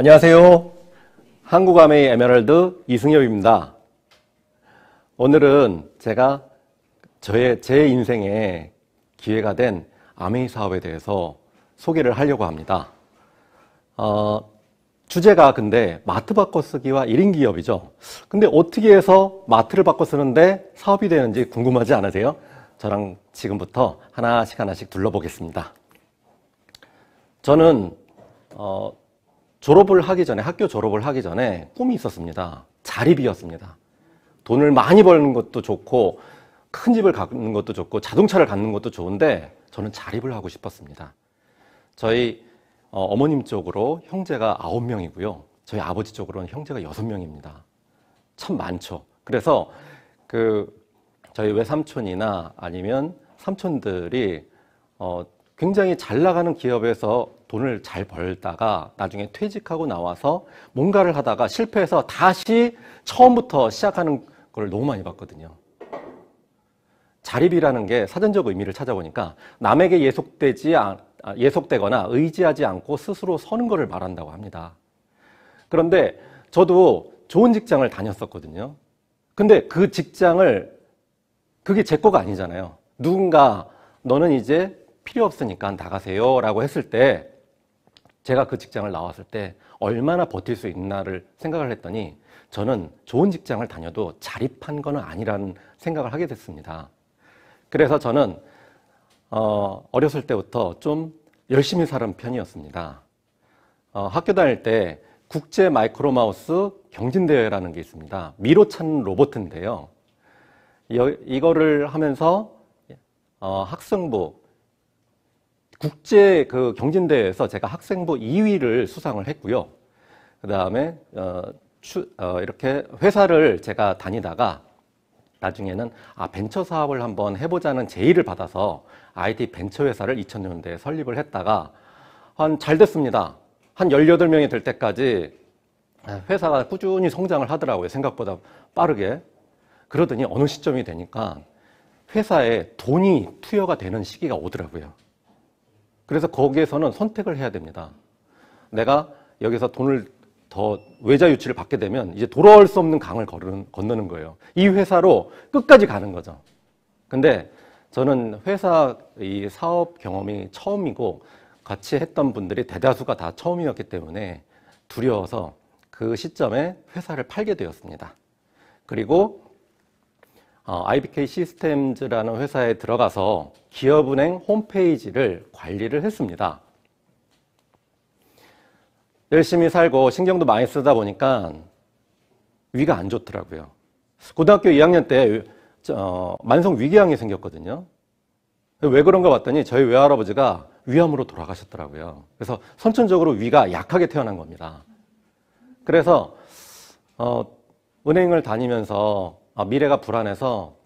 안녕하세요. 한국아메이 에메랄드 이승엽입니다. 오늘은 제가 저의 제 인생에 기회가 된 아메이 사업에 대해서 소개를 하려고 합니다. 어, 주제가 근데 마트 바꿔 쓰기와 1인 기업이죠. 근데 어떻게 해서 마트를 바꿔 쓰는데 사업이 되는지 궁금하지 않으세요? 저랑 지금부터 하나씩 하나씩 둘러보겠습니다. 저는 어, 졸업을 하기 전에 학교 졸업을 하기 전에 꿈이 있었습니다. 자립이었습니다. 돈을 많이 버는 것도 좋고 큰 집을 갖는 것도 좋고 자동차를 갖는 것도 좋은데 저는 자립을 하고 싶었습니다. 저희 어, 어머님 쪽으로 형제가 아홉 명이고요 저희 아버지 쪽으로는 형제가 여섯 명입니다참 많죠. 그래서 그 저희 외삼촌이나 아니면 삼촌들이 어 굉장히 잘 나가는 기업에서 돈을 잘 벌다가 나중에 퇴직하고 나와서 뭔가를 하다가 실패해서 다시 처음부터 시작하는 걸 너무 많이 봤거든요. 자립이라는 게 사전적 의미를 찾아보니까 남에게 예속되지 아, 예속되거나 의지하지 않고 스스로 서는 것을 말한다고 합니다. 그런데 저도 좋은 직장을 다녔었거든요. 근데 그 직장을 그게 제 거가 아니잖아요. 누군가 너는 이제 필요 없으니까 나가세요라고 했을 때 제가 그 직장을 나왔을 때 얼마나 버틸 수 있나를 생각을 했더니 저는 좋은 직장을 다녀도 자립한 건 아니라는 생각을 하게 됐습니다. 그래서 저는 어, 어렸을 때부터 좀 열심히 사는 편이었습니다. 어, 학교 다닐 때 국제 마이크로마우스 경진대회라는 게 있습니다. 미로 찾는 로봇인데요. 이거를 하면서 어, 학생부, 국제 그 경진대회에서 제가 학생부 2위를 수상을 했고요. 그 다음에 어, 추, 어, 이렇게 회사를 제가 다니다가 나중에는 아 벤처 사업을 한번 해보자는 제의를 받아서 IT 벤처 회사를 2000년대에 설립을 했다가 한 잘 됐습니다. 한 18명이 될 때까지 회사가 꾸준히 성장을 하더라고요. 생각보다 빠르게. 그러더니 어느 시점이 되니까 회사에 돈이 투여가 되는 시기가 오더라고요. 그래서 거기에서는 선택을 해야 됩니다. 내가 여기서 돈을 더 외자 유치를 받게 되면 이제 돌아올 수 없는 강을 걸은, 건너는 거예요. 이 회사로 끝까지 가는 거죠. 근데 저는 회사 이 사업 경험이 처음이고 같이 했던 분들이 대다수가 다 처음이었기 때문에 두려워서 그 시점에 회사를 팔게 되었습니다. 그리고 IBK 어, 시스템즈라는 회사에 들어가서 기업은행 홈페이지를 관리를 했습니다. 열심히 살고 신경도 많이 쓰다 보니까 위가 안 좋더라고요. 고등학교 2학년 때 어, 만성 위궤양이 생겼거든요. 왜 그런가 봤더니 저희 외할아버지가 위암으로 돌아가셨더라고요. 그래서 선천적으로 위가 약하게 태어난 겁니다. 그래서 어, 은행을 다니면서 어, 미래가 불안해서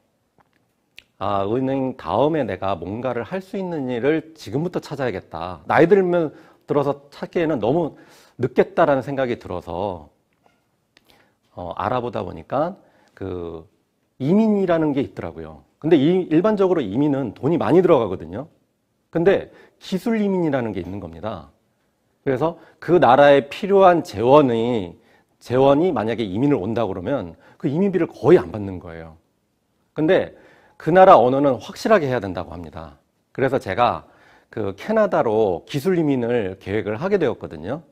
아, 은행 다음에 내가 뭔가를 할 수 있는 일을 지금부터 찾아야겠다. 나이 들면 들어서 찾기에는 너무 늦겠다라는 생각이 들어서 어, 알아보다 보니까 그 이민이라는 게 있더라고요. 근데 이, 일반적으로 이민은 돈이 많이 들어가거든요. 근데 기술 이민이라는 게 있는 겁니다. 그래서 그 나라에 필요한 재원이 재원이 만약에 이민을 온다 그러면 그 이민비를 거의 안 받는 거예요. 근데 그 나라 언어는 확실하게 해야 된다고 합니다. 그래서 제가 그 캐나다로 기술 이민을 계획을 하게 되었거든요.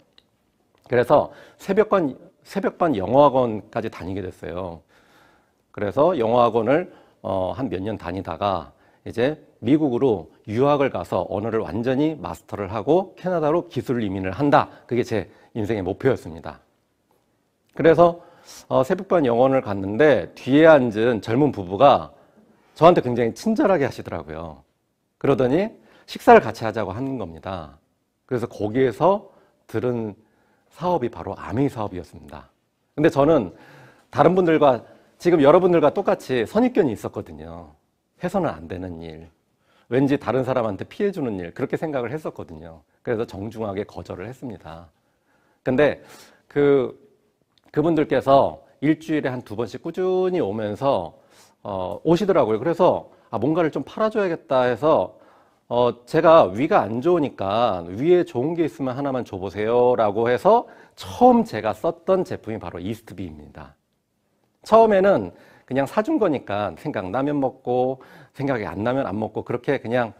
그래서 새벽반 새벽반 영어학원까지 다니게 됐어요. 그래서 영어학원을 어, 한 몇 년 다니다가 이제 미국으로 유학을 가서 언어를 완전히 마스터를 하고 캐나다로 기술 이민을 한다. 그게 제 인생의 목표였습니다. 그래서 어, 새벽반 영원을 갔는데 뒤에 앉은 젊은 부부가 저한테 굉장히 친절하게 하시더라고요. 그러더니 식사를 같이 하자고 하는 겁니다. 그래서 거기에서 들은 사업이 바로 아미 사업이었습니다. 근데 저는 다른 분들과 지금 여러분들과 똑같이 선입견이 있었거든요. 해서는 안 되는 일. 왠지 다른 사람한테 피해주는 일. 그렇게 생각을 했었거든요. 그래서 정중하게 거절을 했습니다. 근데 그 그분들께서 일주일에 한 두 번씩 꾸준히 오면서 어, 오시더라고요. 그래서 아, 뭔가를 좀 팔아줘야겠다 해서 어, 제가 위가 안 좋으니까 위에 좋은 게 있으면 하나만 줘보세요 라고 해서 처음 제가 썼던 제품이 바로 이스트비입니다. 처음에는 그냥 사준 거니까 생각나면 먹고 생각이 안 나면 안 먹고 그렇게 그냥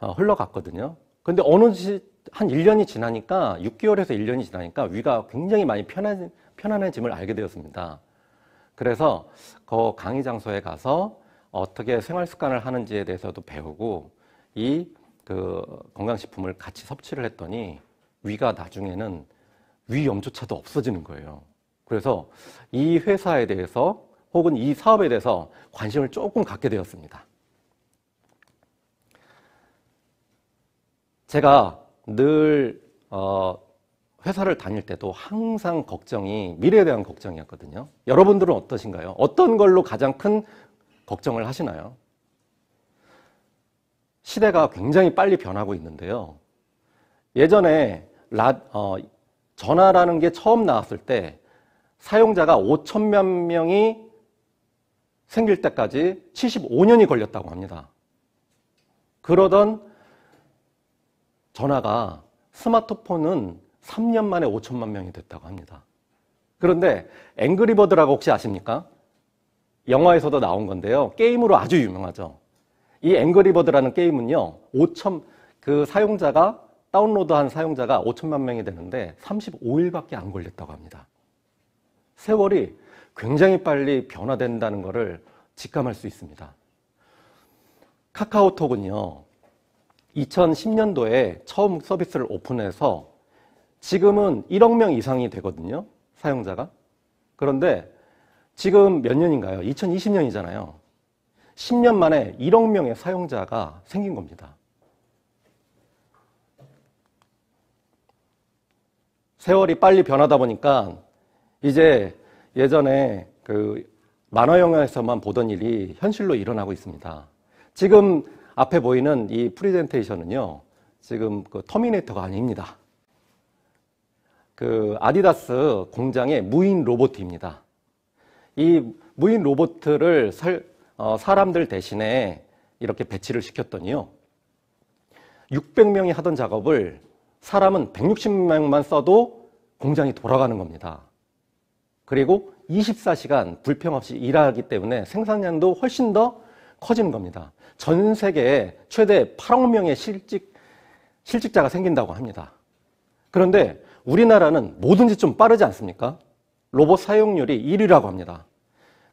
어, 흘러갔거든요. 근데 어느 시, 한 1년이 지나니까 6개월에서 1년이 지나니까 위가 굉장히 많이 편안, 편안해짐을 알게 되었습니다. 그래서 그 강의 장소에 가서 어떻게 생활 습관을 하는지에 대해서도 배우고 이 그 건강식품을 같이 섭취를 했더니 위가 나중에는 위염조차도 없어지는 거예요. 그래서 이 회사에 대해서 혹은 이 사업에 대해서 관심을 조금 갖게 되었습니다. 제가 늘 어, 회사를 다닐 때도 항상 걱정이 미래에 대한 걱정이었거든요. 여러분들은 어떠신가요? 어떤 걸로 가장 큰 걱정을 하시나요? 시대가 굉장히 빨리 변하고 있는데요. 예전에 라, 어, 전화라는 게 처음 나왔을 때 사용자가 5천만 명이 생길 때까지 75년이 걸렸다고 합니다. 그러던 전화가 스마트폰은 3년 만에 5천만 명이 됐다고 합니다. 그런데 앵그리버드라고 혹시 아십니까? 영화에서도 나온 건데요. 게임으로 아주 유명하죠. 이 앵그리버드라는 게임은요. 5천 그 사용자가 다운로드한 사용자가 5천만 명이 되는데 35일밖에 안 걸렸다고 합니다. 세월이 굉장히 빨리 변화된다는 것을 직감할 수 있습니다. 카카오톡은요. 2010년도에 처음 서비스를 오픈해서 지금은 1억 명 이상이 되거든요. 사용자가. 그런데 지금 몇 년인가요? 2020년이잖아요. 10년 만에 1억 명의 사용자가 생긴 겁니다. 세월이 빨리 변하다 보니까 이제 예전에 그 만화 영화에서만 보던 일이 현실로 일어나고 있습니다. 지금 앞에 보이는 이 프리젠테이션은요, 지금 그 터미네이터가 아닙니다. 그 아디다스 공장의 무인 로봇입니다. 이 무인 로봇을 설, 어, 사람들 대신에 이렇게 배치를 시켰더니요. 600명이 하던 작업을 사람은 160명만 써도 공장이 돌아가는 겁니다. 그리고 24시간 불평 없이 일하기 때문에 생산량도 훨씬 더 커지는 겁니다. 전 세계에 최대 8억 명의 실직, 실직자가 생긴다고 합니다. 그런데 우리나라는 뭐든지 좀 빠르지 않습니까? 로봇 사용률이 1위라고 합니다.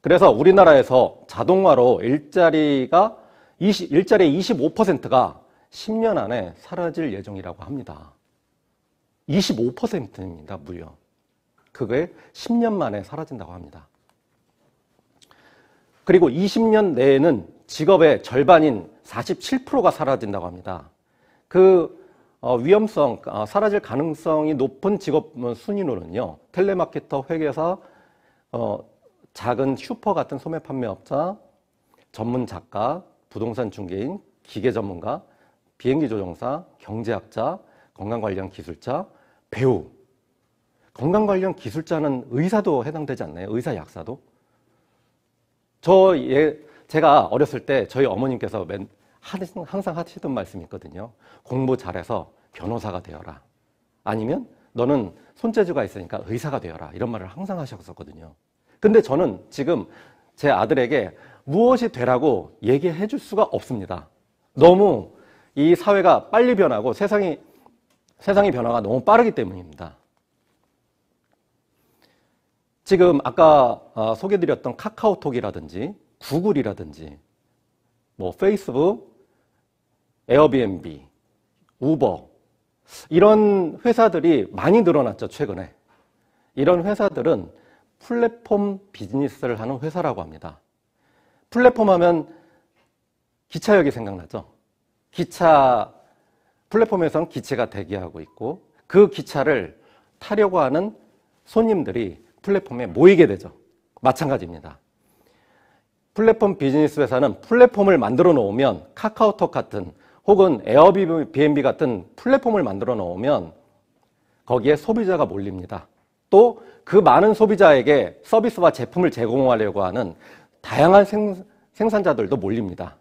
그래서 우리나라에서 자동화로 일자리가 20, 일자리의 25%가 10년 안에 사라질 예정이라고 합니다. 25%입니다, 무려. 그게 10년 만에 사라진다고 합니다. 그리고 20년 내에는 직업의 절반인 47%가 사라진다고 합니다. 그 어, 위험성, 어, 사라질 가능성이 높은 직업 순위로는요. 텔레마케터, 회계사, 어, 작은 슈퍼 같은 소매 판매업자, 전문 작가, 부동산 중개인, 기계 전문가, 비행기 조종사, 경제학자, 건강 관련 기술자, 배우. 건강 관련 기술자는 의사도 해당되지 않나요? 의사 약사도? 저 예, 제가 어렸을 때 저희 어머님께서 맨 항상 하시던 말씀이 있거든요. 공부 잘해서 변호사가 되어라. 아니면 너는 손재주가 있으니까 의사가 되어라. 이런 말을 항상 하셨었거든요. 근데 저는 지금 제 아들에게 무엇이 되라고 얘기해 줄 수가 없습니다. 너무 이 사회가 빨리 변하고 세상이, 세상이 변화가 너무 빠르기 때문입니다. 지금 아까 어, 소개드렸던 카카오톡이라든지 구글이라든지 뭐 페이스북, 에어비앤비, 우버 이런 회사들이 많이 늘어났죠 최근에 이런 회사들은 플랫폼 비즈니스를 하는 회사라고 합니다 플랫폼 하면 기차역이 생각나죠 기차 플랫폼에서는 기체가 대기하고 있고 그 기차를 타려고 하는 손님들이 플랫폼에 모이게 되죠 마찬가지입니다 플랫폼 비즈니스 회사는 플랫폼을 만들어 놓으면 카카오톡 같은 혹은 에어비앤비 같은 플랫폼을 만들어 놓으면 거기에 소비자가 몰립니다. 또 그 많은 소비자에게 서비스와 제품을 제공하려고 하는 다양한 생, 생산자들도 몰립니다.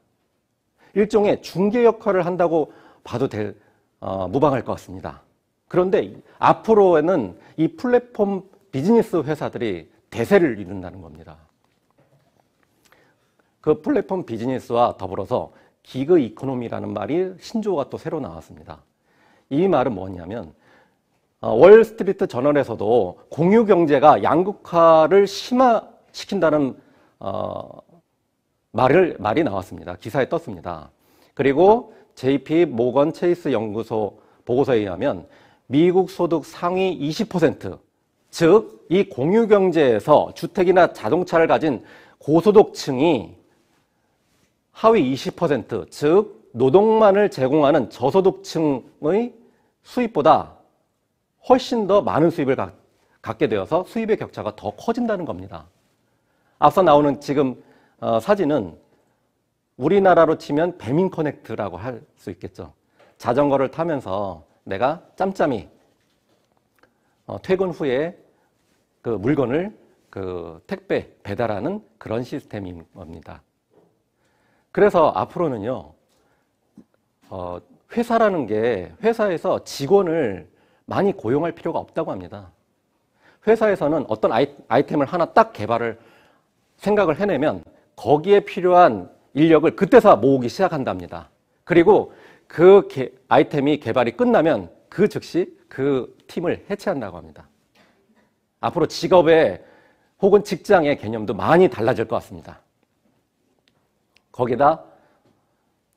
일종의 중개 역할을 한다고 봐도 될, 어, 무방할 것 같습니다. 그런데 앞으로는 에이 플랫폼 비즈니스 회사들이 대세를 이룬다는 겁니다. 그 플랫폼 비즈니스와 더불어서 기그 이코노미라는 말이 신조어가 또 새로 나왔습니다. 이 말은 뭐냐면 어, 월스트리트 저널에서도 공유 경제가 양극화를 심화시킨다는 어, 말을 말이 나왔습니다. 기사에 떴습니다. 그리고 JP 모건 체이스 연구소 보고서에 의하면 미국 소득 상위 20%즉 이 공유 경제에서 주택이나 자동차를 가진 고소득층이 하위 20%즉 노동만을 제공하는 저소득층의 수입보다 훨씬 더 많은 수입을 갖게 되어서 수입의 격차가 더 커진다는 겁니다. 앞서 나오는 지금 어, 사진은 우리나라로 치면 배민 커넥트라고 할 수 있겠죠. 자전거를 타면서 내가 짬짬이 어, 퇴근 후에 그 물건을 그 택배 배달하는 그런 시스템인 겁니다. 그래서 앞으로는요, 어, 회사라는 게 회사에서 직원을 많이 고용할 필요가 없다고 합니다. 회사에서는 어떤 아이, 템을 하나 딱 개발을 생각을 해내면 거기에 필요한 인력을 그때서 모으기 시작한답니다. 그리고 그 개, 아이템이 개발이 끝나면 그 즉시 그 팀을 해체한다고 합니다. 앞으로 직업의 혹은 직장의 개념도 많이 달라질 것 같습니다. 거기다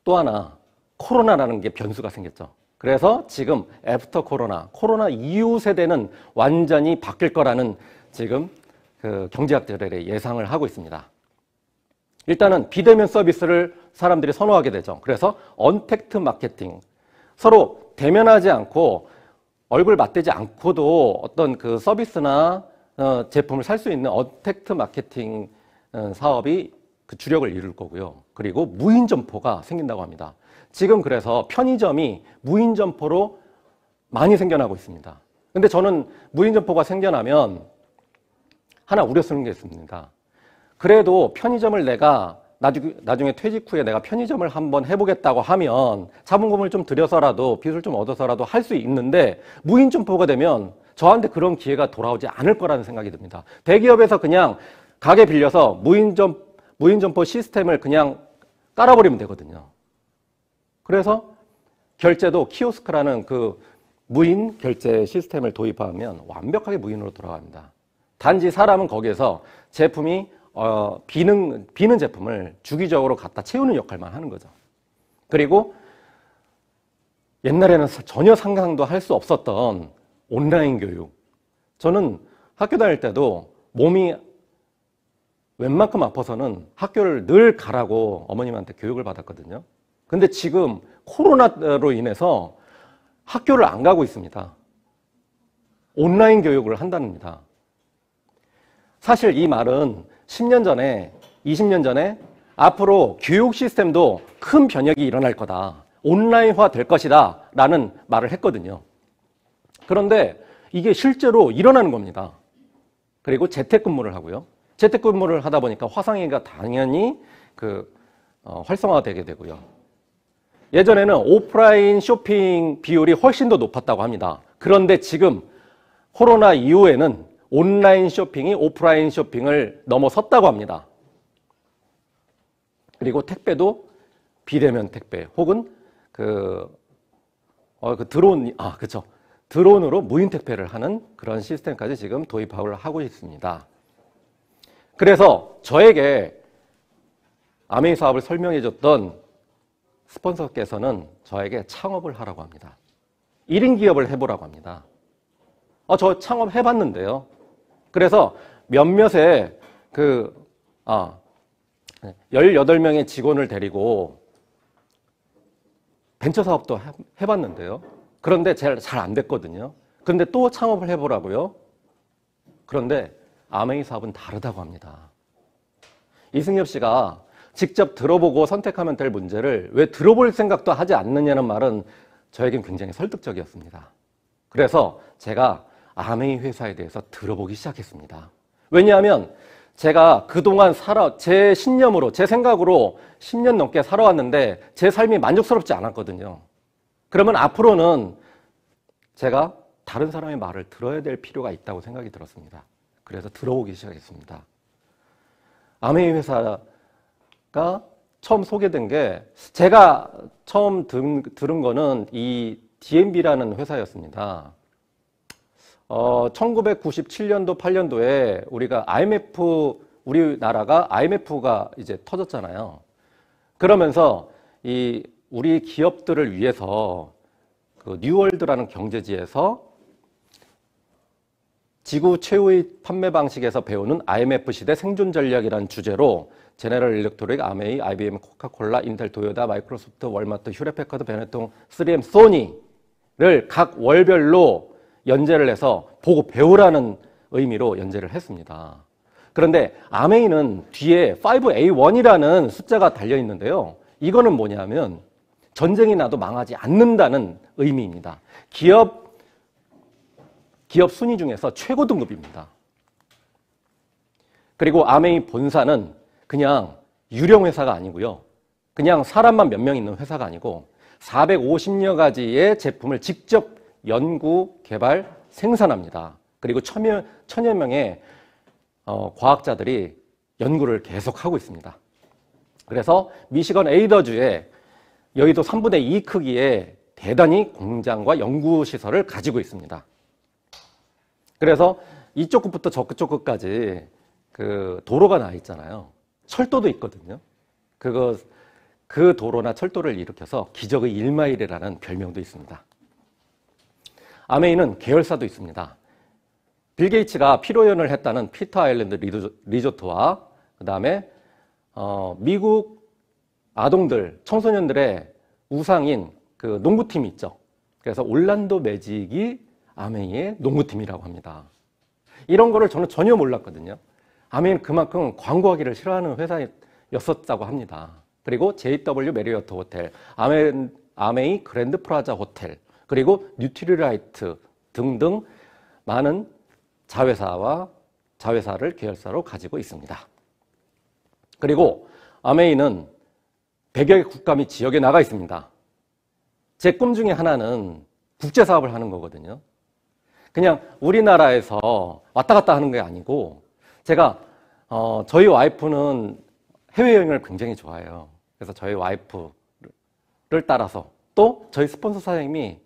또 하나 코로나라는 게 변수가 생겼죠. 그래서 지금 애프터 코로나, 코로나 이후 세대는 완전히 바뀔 거라는 지금 그 경제학자들의 예상을 하고 있습니다. 일단은 비대면 서비스를 사람들이 선호하게 되죠. 그래서 언택트 마케팅. 서로 대면하지 않고 얼굴 맞대지 않고도 어떤 그 서비스나 어, 제품을 살 수 있는 언택트 마케팅 어, 사업이 그 주력을 이룰 거고요. 그리고 무인 점포가 생긴다고 합니다. 지금 그래서 편의점이 무인 점포로 많이 생겨나고 있습니다. 근데 저는 무인 점포가 생겨나면 하나 우려스러운 게 있습니다. 그래도 편의점을 내가 나중에 퇴직 후에 내가 편의점을 한번 해보겠다고 하면 자본금을 좀 들여서라도 빚을 좀 얻어서라도 할 수 있는데 무인 점포가 되면 저한테 그런 기회가 돌아오지 않을 거라는 생각이 듭니다. 대기업에서 그냥 가게 빌려서 무인 점포 무인 점포 시스템을 그냥 깔아버리면 되거든요. 그래서 결제도 키오스크라는 그 무인 결제 시스템을 도입하면 완벽하게 무인으로 돌아갑니다. 단지 사람은 거기에서 제품이 어, 비는 비는 제품을 주기적으로 갖다 채우는 역할만 하는 거죠. 그리고 옛날에는 전혀 상상도 할 수 없었던 온라인 교육. 저는 학교 다닐 때도 몸이 웬만큼 아파서는 학교를 늘 가라고 어머님한테 교육을 받았거든요. 근데 지금 코로나로 인해서 학교를 안 가고 있습니다. 온라인 교육을 한답니다. 사실 이 말은 10년 전에, 20년 전에 앞으로 교육 시스템도 큰 변혁이 일어날 거다. 온라인화 될 것이다. 라는 말을 했거든요. 그런데 이게 실제로 일어나는 겁니다. 그리고 재택근무를 하고요. 재택근무를 하다 보니까 화상회의가 당연히 그 어, 활성화되게 되고요. 예전에는 오프라인 쇼핑 비율이 훨씬 더 높았다고 합니다. 그런데 지금 코로나 이후에는 온라인 쇼핑이 오프라인 쇼핑을 넘어섰다고 합니다. 그리고 택배도 비대면 택배 혹은 그, 어, 그 드론, 아, 그쵸. 드론으로 무인 택배를 하는 그런 시스템까지 지금 도입 하고 있습니다. 그래서 저에게 아메이 사업을 설명해 줬던 스폰서께서는 저에게 창업을 하라고 합니다. 1인 기업을 해보라고 합니다. 어, 저 창업 해봤는데요. 그래서 몇몇의 그, 아, 18명의 직원을 데리고 벤처 사업도 해봤는데요. 그런데 잘 안 됐거든요. 그런데 또 창업을 해보라고요. 그런데 아메이 사업은 다르다고 합니다. 이승엽 씨가 직접 들어보고 선택하면 될 문제를 왜 들어볼 생각도 하지 않느냐는 말은 저에겐 굉장히 설득적이었습니다. 그래서 제가 아메이 회사에 대해서 들어보기 시작했습니다. 왜냐하면 제가 그동안 살아, 제 신념으로, 제 생각으로 10년 넘게 살아왔는데 제 삶이 만족스럽지 않았거든요. 그러면 앞으로는 제가 다른 사람의 말을 들어야 될 필요가 있다고 생각이 들었습니다. 그래서 들어오기 시작했습니다. 아메이 회사가 처음 소개된 게 제가 처음 들, 들은 거는 이 DMB라는 회사였습니다. 어, 1997년도, 8년도에 우리가 IMF, 우리나라가 IMF가 이제 터졌잖아요. 그러면서 이 우리 기업들을 위해서 그 뉴월드라는 경제지에서 지구 최후의 판매 방식에서 배우는 IMF 시대 생존 전략이라는 주제로 제네럴 일렉토릭, 아메이, IBM, 코카콜라, 인텔, 도요다, 마이크로소프트, 월마트, 휴레패카드 베네통, 3M, 소니를 각 월별로 연재를 해서 보고 배우라는 의미로 연재를 했습니다. 그런데 아메이는 뒤에 5A1이라는 숫자가 달려 있는데요. 이거는 뭐냐면 전쟁이 나도 망하지 않는다는 의미입니다. 기업 기업 순위 중에서 최고 등급입니다. 그리고 아메이 본사는 그냥 유령 회사가 아니고요. 그냥 사람만 몇 명 있는 회사가 아니고 450여 가지의 제품을 직접 연구, 개발, 생산합니다. 그리고 천여, 천여 명의 어, 과학자들이 연구를 계속하고 있습니다. 그래서 미시건 에이더주에 여의도 3분의 2 크기의 대단히 공장과 연구시설을 가지고 있습니다. 그래서 이쪽 끝부터 저쪽 끝까지 그 도로가 나 있잖아요. 철도도 있거든요. 그거 그 도로나 철도를 일으켜서 기적의 일마일이라는 별명도 있습니다. 아메이는 계열사도 있습니다. 빌 게이츠가 피로연을 했다는 피터 아일랜드 리조트와 그 다음에 어, 미국 아동들 청소년들의 우상인 그 농구팀이 있죠. 그래서 올란도 매직이 아메이의 농구팀이라고 합니다. 이런 거를 저는 전혀 몰랐거든요. 아메이는 그만큼 광고하기를 싫어하는 회사였었다고 합니다. 그리고 JW 메리어트 호텔, 아메, 아메이 그랜드 프라자 호텔, 그리고 뉴트리라이트 등등 많은 자회사와 자회사를 계열사로 가지고 있습니다. 그리고 아메이는 100여 개 국가 및 지역에 나가 있습니다. 제 꿈 중에 하나는 국제사업을 하는 거거든요. 그냥 우리나라에서 왔다 갔다 하는 게 아니고 제가 어, 저희 와이프는 해외여행을 굉장히 좋아해요. 그래서 저희 와이프를 따라서 또 저희 스폰서 사장님이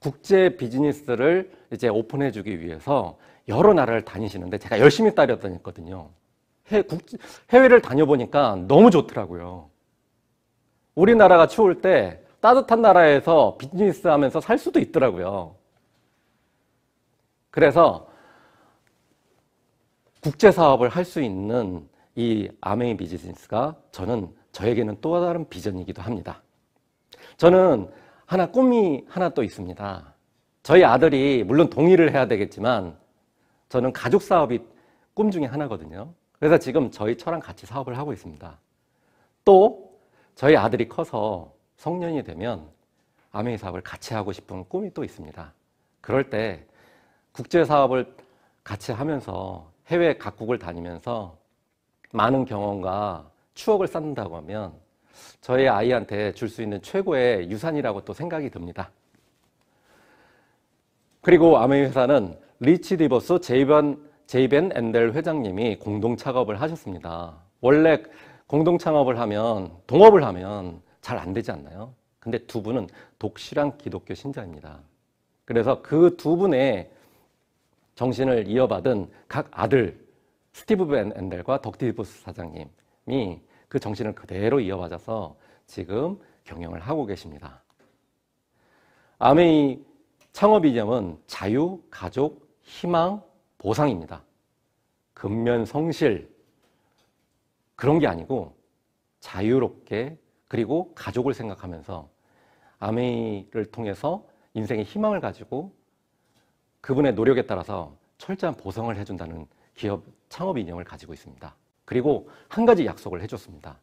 국제 비즈니스를 이제 오픈해주기 위해서 여러 나라를 다니시는데 제가 열심히 따려다녔거든요. 해외를 다녀보니까 너무 좋더라고요. 우리나라가 추울 때 따뜻한 나라에서 비즈니스 하면서 살 수도 있더라고요. 그래서 국제 사업을 할 수 있는 이 아메이 비즈니스가 저는 저에게는 또 다른 비전이기도 합니다. 저는 하나 꿈이 하나 또 있습니다. 저희 아들이 물론 동의를 해야 되겠지만 저는 가족 사업이 꿈 중에 하나거든요. 그래서 지금 저희 처랑 같이 사업을 하고 있습니다. 또 저희 아들이 커서 성년이 되면 아메이 사업을 같이 하고 싶은 꿈이 또 있습니다. 그럴 때 국제 사업을 같이 하면서 해외 각국을 다니면서 많은 경험과 추억을 쌓는다고 하면 저희 아이한테 줄 수 있는 최고의 유산이라고 또 생각이 듭니다. 그리고 아메이 회사는 리치 리버스 제이번 제이벤 앤델 회장님이 공동 창업을 하셨습니다. 원래 공동 창업을 하면 동업을 하면 잘 안 되지 않나요? 근데 두 분은 독실한 기독교 신자입니다. 그래서 그 두 분의 정신을 이어받은 각 아들 스티브 벤앤델과 덕티디보스 사장님이 그 정신을 그대로 이어받아서 지금 경영을 하고 계십니다. 아메이 창업 이념은 자유, 가족, 희망, 보상입니다. 근면 성실 그런 게 아니고 자유롭게 그리고 가족을 생각하면서 아메이를 통해서 인생의 희망을 가지고 그분의 노력에 따라서 철저한 보상을 해준다는 기업 창업 이념을 가지고 있습니다. 그리고 한 가지 약속을 해줬습니다.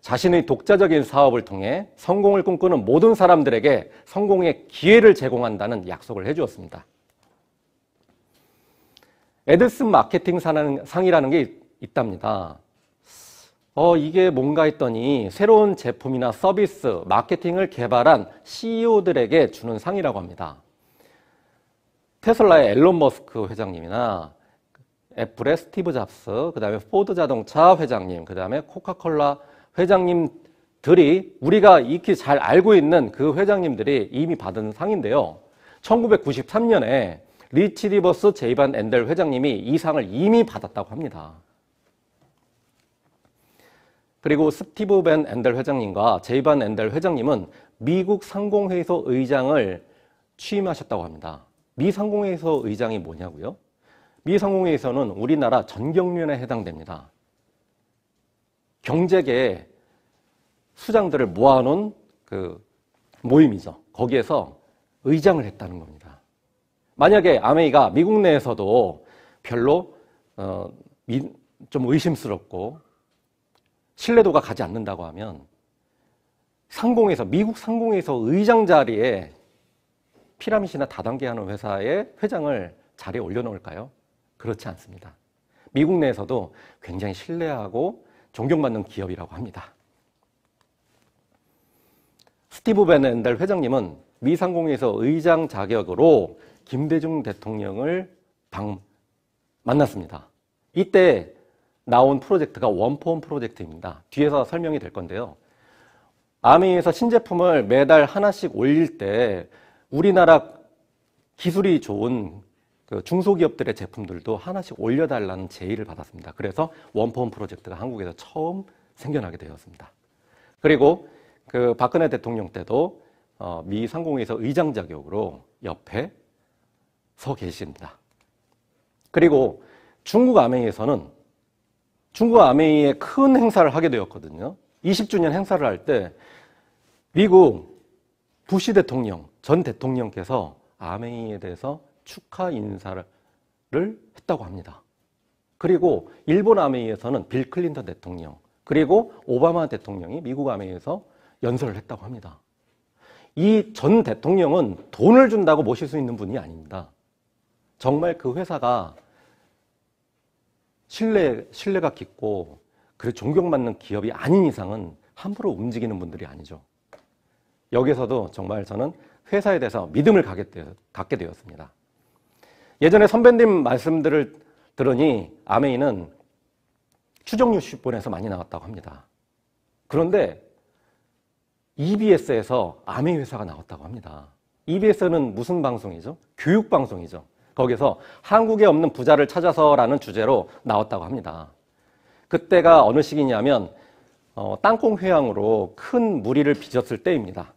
자신의 독자적인 사업을 통해 성공을 꿈꾸는 모든 사람들에게 성공의 기회를 제공한다는 약속을 해주었습니다. 에드슨 마케팅 상이라는 게 있답니다. 어, 이게 뭔가 했더니 새로운 제품이나 서비스, 마케팅을 개발한 CEO들에게 주는 상이라고 합니다. 테슬라의 앨런 머스크 회장님이나 애플의 스티브 잡스, 그 다음에 포드 자동차 회장님, 그 다음에 코카콜라 회장님들이 우리가 익히 잘 알고 있는 그 회장님들이 이미 받은 상인데요. 1993년에 리치 리버스 제이반 앤델 회장님이 이 상을 이미 받았다고 합니다. 그리고 스티브 벤 앤델 회장님과 제이반 앤델 회장님은 미국 상공회의소 의장을 취임하셨다고 합니다. 미상공회에서 의장이 뭐냐고요? 미상공회에서는 우리나라 전경련에 해당됩니다. 경제계 수장들을 모아놓은 그 모임이죠. 거기에서 의장을 했다는 겁니다. 만약에 아메이가 미국 내에서도 별로 어, 미, 좀 의심스럽고 신뢰도가 가지 않는다고 하면 상공에서 미국 상공에서 의장 자리에 피라밋이나 다단계하는 회사의 회장을 자리에 올려놓을까요? 그렇지 않습니다. 미국 내에서도 굉장히 신뢰하고 존경받는 기업이라고 합니다. 스티브 베넨델 회장님은 미상공에서 의장 자격으로 김대중 대통령을 방, 만났습니다. 이때 나온 프로젝트가 원포원 프로젝트입니다. 뒤에서 설명이 될 건데요. 아미에서 신제품을 매달 하나씩 올릴 때 우리나라 기술이 좋은 그 중소기업들의 제품들도 하나씩 올려달라는 제의를 받았습니다. 그래서 원포 프로젝트가 한국에서 처음 생겨나게 되었습니다. 그리고 그 박근혜 대통령 때도 어, 미 상공에서 의장 자격으로 옆에 서 계십니다. 그리고 중국 아메이에서는 중국 아메이에 큰 행사를 하게 되었거든요. 20주년 행사를 할 때 미국 부시 대통령 전 대통령께서 아메이에 대해서 축하 인사를 했다고 합니다. 그리고 일본 아메이에서는 빌 클린턴 대통령 그리고 오바마 대통령이 미국 아메이에서 연설을 했다고 합니다. 이 전 대통령은 돈을 준다고 모실 수 있는 분이 아닙니다. 정말 그 회사가 신뢰, 신뢰가 깊고 그리고 존경받는 기업이 아닌 이상은 함부로 움직이는 분들이 아니죠. 여기서도 정말 저는 회사에 대해서 믿음을 갖게 되었습니다. 예전에 선배님 말씀들을 들으니 아메이는 추정 6 0분에서 많이 나왔다고 합니다. 그런데 EBS에서 아메이 회사가 나왔다고 합니다. EBS는 무슨 방송이죠? 교육 방송이죠. 거기서 한국에 없는 부자를 찾아서라는 주제로 나왔다고 합니다. 그때가 어느 시기냐면 어, 땅콩 회항으로 큰 무리를 빚었을 때입니다.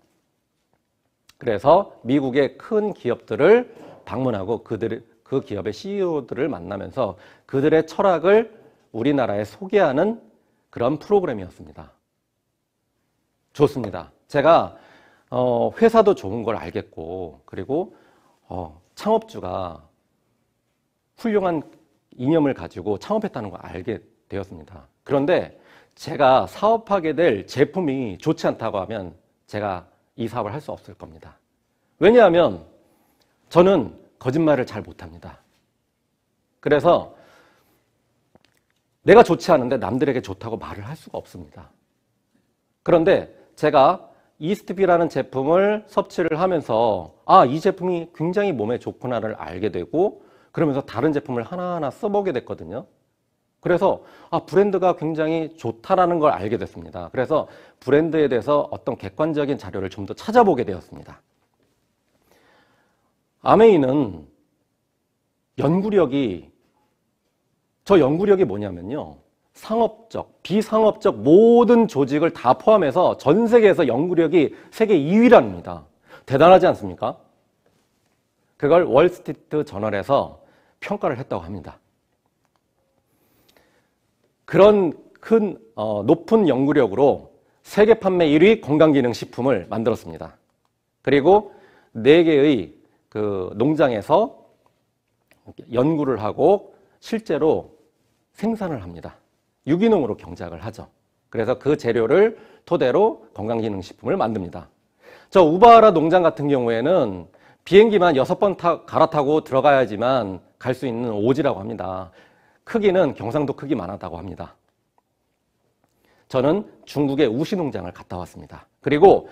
그래서 미국의 큰 기업들을 방문하고 그들 그 기업의 CEO들을 만나면서 그들의 철학을 우리나라에 소개하는 그런 프로그램이었습니다. 좋습니다. 제가 어, 회사도 좋은 걸 알겠고 그리고 어, 창업주가 훌륭한 이념을 가지고 창업했다는 걸 알게 되었습니다. 그런데 제가 사업하게 될 제품이 좋지 않다고 하면 제가 이 사업을 할 수 없을 겁니다. 왜냐하면 저는 거짓말을 잘 못합니다. 그래서 내가 좋지 않은데 남들에게 좋다고 말을 할 수가 없습니다. 그런데 제가 이스트비라는 제품을 섭취를 하면서 아, 이 제품이 굉장히 몸에 좋구나를 알게 되고 그러면서 다른 제품을 하나하나 써보게 됐거든요. 그래서 아, 브랜드가 굉장히 좋다라는 걸 알게 됐습니다. 그래서 브랜드에 대해서 어떤 객관적인 자료를 좀 더 찾아보게 되었습니다. 아메이는 연구력이 저 연구력이 뭐냐면요. 상업적, 비상업적 모든 조직을 다 포함해서 전 세계에서 연구력이 세계 2위랍니다. 대단하지 않습니까? 그걸 월스트리트 저널에서 평가를 했다고 합니다. 그런 큰 어, 높은 연구력으로 세계 판매 1위 건강기능식품을 만들었습니다. 그리고 4개의 그 농장에서 연구를 하고 실제로 생산을 합니다. 유기농으로 경작을 하죠. 그래서 그 재료를 토대로 건강기능식품을 만듭니다. 저 우바하라 농장 같은 경우에는 비행기만 6번 타, 갈아타고 들어가야지만 갈 수 있는 오지라고 합니다. 크기는 경상도 크기많았다고 합니다. 저는 중국의 우시 농장을 갔다 왔습니다. 그리고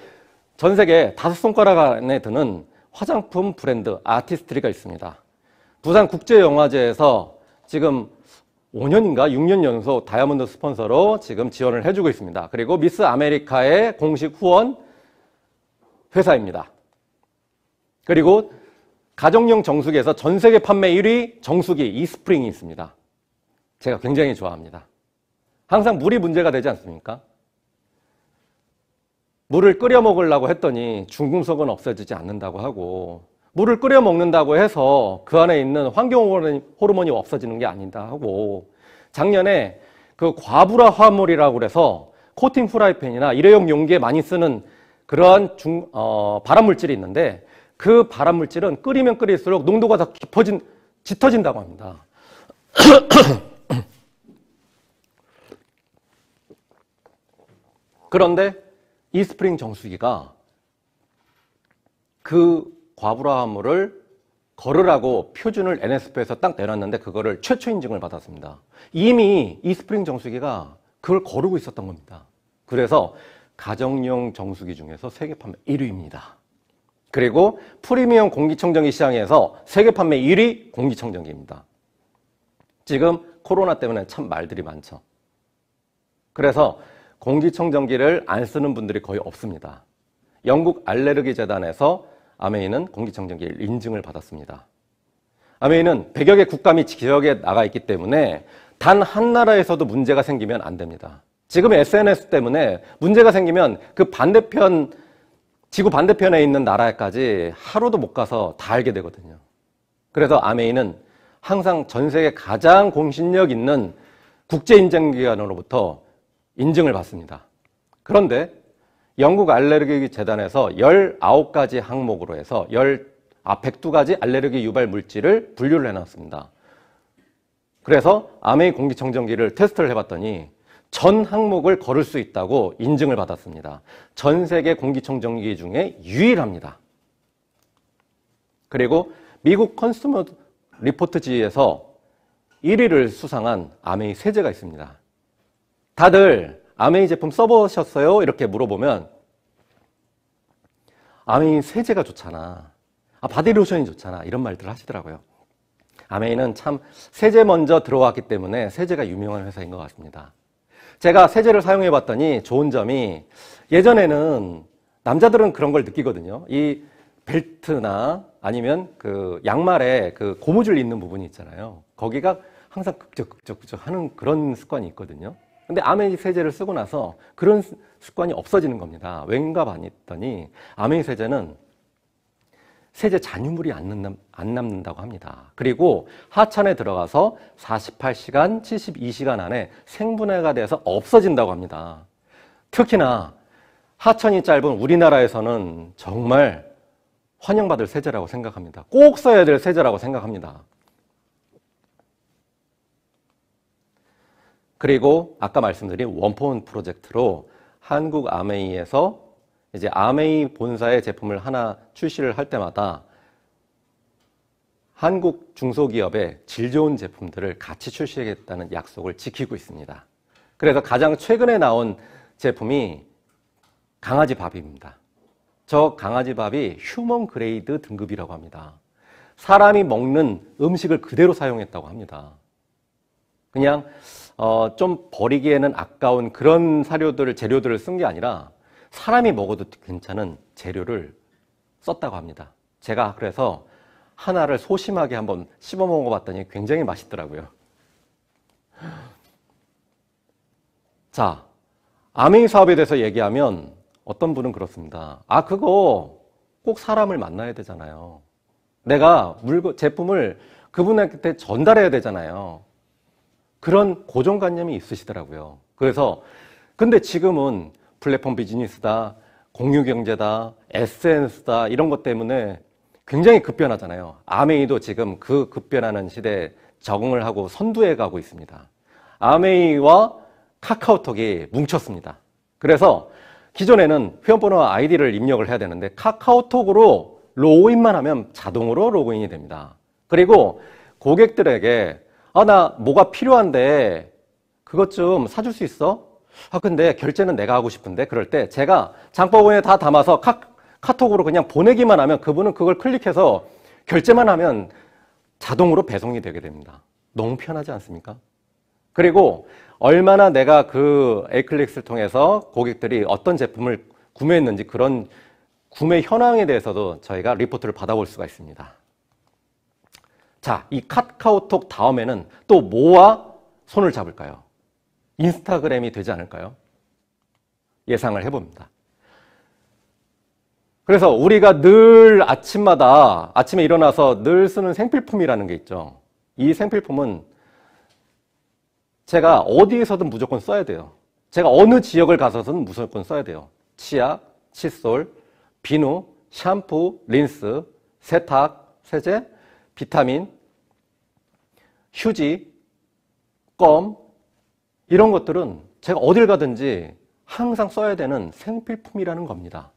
전 세계 다섯 손가락 안에 드는 화장품 브랜드 아티스트리가 있습니다. 부산 국제영화제에서 지금 5년인가 6년 연속 다이아몬드 스폰서로 지금 지원을 해주고 있습니다. 그리고 미스 아메리카의 공식 후원 회사입니다. 그리고 가정용 정수기에서 전 세계 판매 1위 정수기 이스프링이 있습니다. 제가 굉장히 좋아합니다. 항상 물이 문제가 되지 않습니까? 물을 끓여 먹으려고 했더니 중금속은 없어지지 않는다고 하고 물을 끓여 먹는다고 해서 그 안에 있는 환경 호르몬이 없어지는 게 아니다 하고 작년에 그 과부라 화물이라고 그래서 코팅 프라이팬이나 일회용 용기에 많이 쓰는 그러한 중, 어, 발암물질이 있는데 그 발암물질은 끓이면 끓일수록 농도가 더 깊어진, 짙어진다고 합니다. 그런데 이스프링 정수기가 그 과부화물을 걸으라고 표준을 NSP에서 딱 내놨는데 그거를 최초 인증을 받았습니다. 이미 이스프링 정수기가 그걸 거르고 있었던 겁니다. 그래서 가정용 정수기 중에서 세계 판매 1위입니다. 그리고 프리미엄 공기청정기 시장에서 세계 판매 1위 공기청정기입니다. 지금 코로나 때문에 참 말들이 많죠. 그래서 공기청정기를 안 쓰는 분들이 거의 없습니다. 영국 알레르기 재단에서 아메이는 공기청정기 를 인증을 받았습니다. 아메이는 100여 개 국가 및 지역에 나가 있기 때문에 단 한 나라에서도 문제가 생기면 안 됩니다. 지금 SNS 때문에 문제가 생기면 그 반대편 지구 반대편에 있는 나라까지 하루도 못 가서 다 알게 되거든요. 그래서 아메이는 항상 전 세계 가장 공신력 있는 국제 인증 기관으로부터 인증을 받습니다. 그런데 영국 알레르기 재단에서 19가지 항목으로 해서 10, 아, 102가지 알레르기 유발 물질을 분류를 해놨습니다. 그래서 아메이 공기청정기를 테스트를 해봤더니 전 항목을 걸을 수 있다고 인증을 받았습니다. 전 세계 공기청정기 중에 유일합니다. 그리고 미국 컨스머 리포트지에서 1위를 수상한 아메이 세제가 있습니다. 다들 아메이 제품 써보셨어요? 이렇게 물어보면 아메이 세제가 좋잖아. 아, 바디로션이 좋잖아. 이런 말들 하시더라고요. 아메이는 참 세제 먼저 들어왔기 때문에 세제가 유명한 회사인 것 같습니다. 제가 세제를 사용해 봤더니 좋은 점이 예전에는 남자들은 그런 걸 느끼거든요. 이 벨트나 아니면 그 양말에 그 고무줄 있는 부분이 있잖아요. 거기가 항상 극적극적 극적 하는 그런 습관이 있거든요. 근데 아메니 세제를 쓰고 나서 그런 습관이 없어지는 겁니다. 왠가 봤더니 아메니 세제는 세제 잔유물이 안, 남는, 다고 합니다. 그리고 하천에 들어가서 48시간, 72시간 안에 생분해가 돼서 없어진다고 합니다. 특히나 하천이 짧은 우리나라에서는 정말 환영받을 세제라고 생각합니다. 꼭 써야 될 세제라고 생각합니다. 그리고 아까 말씀드린 원폰 프로젝트로 한국 아메이에서 이제 아메이 본사의 제품을 하나 출시를 할 때마다 한국 중소기업의 질 좋은 제품들을 같이 출시하겠다는 약속을 지키고 있습니다. 그래서 가장 최근에 나온 제품이 강아지 밥입니다. 저 강아지 밥이 휴먼 그레이드 등급이라고 합니다. 사람이 먹는 음식을 그대로 사용했다고 합니다. 그냥 어, 좀 버리기에는 아까운 그런 사료들을 재료들을 쓴 게 아니라 사람이 먹어도 괜찮은 재료를 썼다고 합니다. 제가 그래서 하나를 소심하게 한번 씹어 먹어봤더니 굉장히 맛있더라고요. 자, 아메 사업에 대해서 얘기하면 어떤 분은 그렇습니다. 아, 그거 꼭 사람을 만나야 되잖아요. 내가 물건, 제품을 그분한테 전달해야 되잖아요. 그런 고정관념이 있으시더라고요. 그래서 근데 지금은 플랫폼 비즈니스다, 공유 경제다, SNS다 이런 것 때문에 굉장히 급변하잖아요. 아메이도 지금 그 급변하는 시대에 적응을 하고 선두에 가고 있습니다. 아메이와 카카오톡이 뭉쳤습니다. 그래서 기존에는 회원번호와 아이디를 입력을 해야 되는데 카카오톡으로 로그인만 하면 자동으로 로그인이 됩니다. 그리고 고객들에게 아, 나 뭐가 필요한데 그것 좀 사줄 수 있어? 아, 근데 결제는 내가 하고 싶은데 그럴 때 제가 장바구니에 다 담아서 카, 카톡으로 그냥 보내기만 하면 그분은 그걸 클릭해서 결제만 하면 자동으로 배송이 되게 됩니다. 너무 편하지 않습니까? 그리고 얼마나 내가 그 에이클릭스를 통해서 고객들이 어떤 제품을 구매했는지 그런 구매 현황에 대해서도 저희가 리포트를 받아볼 수가 있습니다. 자, 이 카카오톡 다음에는 또 뭐와 손을 잡을까요? 인스타그램이 되지 않을까요? 예상을 해봅니다. 그래서 우리가 늘 아침마다 아침에 일어나서 늘 쓰는 생필품이라는 게 있죠. 이 생필품은 제가 어디에서든 무조건 써야 돼요. 제가 어느 지역을 가서든 무조건 써야 돼요. 치약, 칫솔, 비누, 샴푸, 린스, 세탁, 세제, 비타민, 휴지, 껌 이런 것들은 제가 어딜 가든지 항상 써야 되는 생필품이라는 겁니다.